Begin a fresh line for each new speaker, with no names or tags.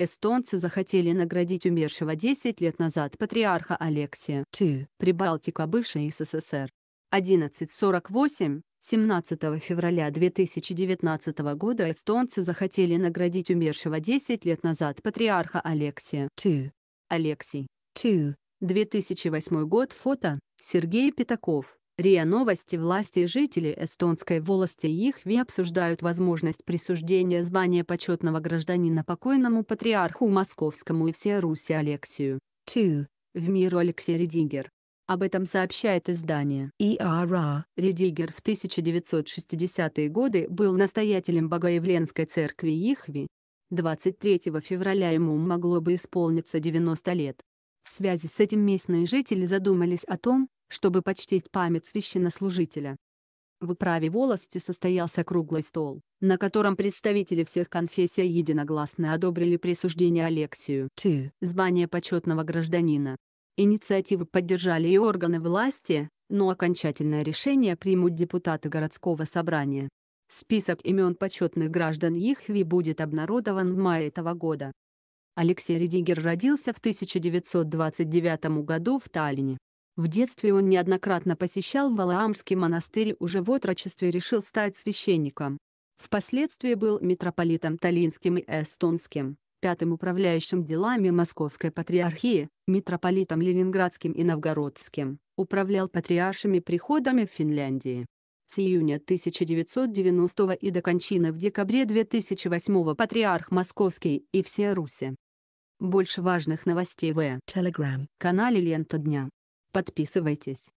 Эстонцы захотели наградить умершего 10 лет назад патриарха Алексия II, Прибалтика бывшей СССР. 11.48, 17 февраля 2019 года эстонцы захотели наградить умершего 10 лет назад патриарха Алексия II. Алексий II. 2008 год фото Сергей Пятаков РИА Новости власти и жители эстонской волости Ихви обсуждают возможность присуждения звания почетного гражданина покойному патриарху московскому и всеруси Алексию II, в миру Алексей Редигер. Об этом сообщает издание ИАРА. E Редигер в 1960-е годы был настоятелем Богоявленской церкви Ихви. 23 февраля ему могло бы исполниться 90 лет. В связи с этим местные жители задумались о том, чтобы почтить память священнослужителя. В управе волости состоялся круглый стол, на котором представители всех конфессий единогласно одобрили присуждение Алексию звания почетного гражданина. Инициативу поддержали и органы власти, но окончательное решение примут депутаты городского собрания. Список имен почетных граждан Ихви будет обнародован в мае этого года. Алексей Редигер родился в 1929 году в Таллине. В детстве он неоднократно посещал Валаамский монастырь уже в отрочестве решил стать священником. Впоследствии был митрополитом Таллинским и Эстонским, пятым управляющим делами Московской патриархии, митрополитом Ленинградским и Новгородским, управлял патриаршими приходами в Финляндии. С июня 1990 и до кончины в декабре 2008 патриарх Московский и все Руси. Больше важных новостей в Telegram канале Лента Дня. Подписывайтесь.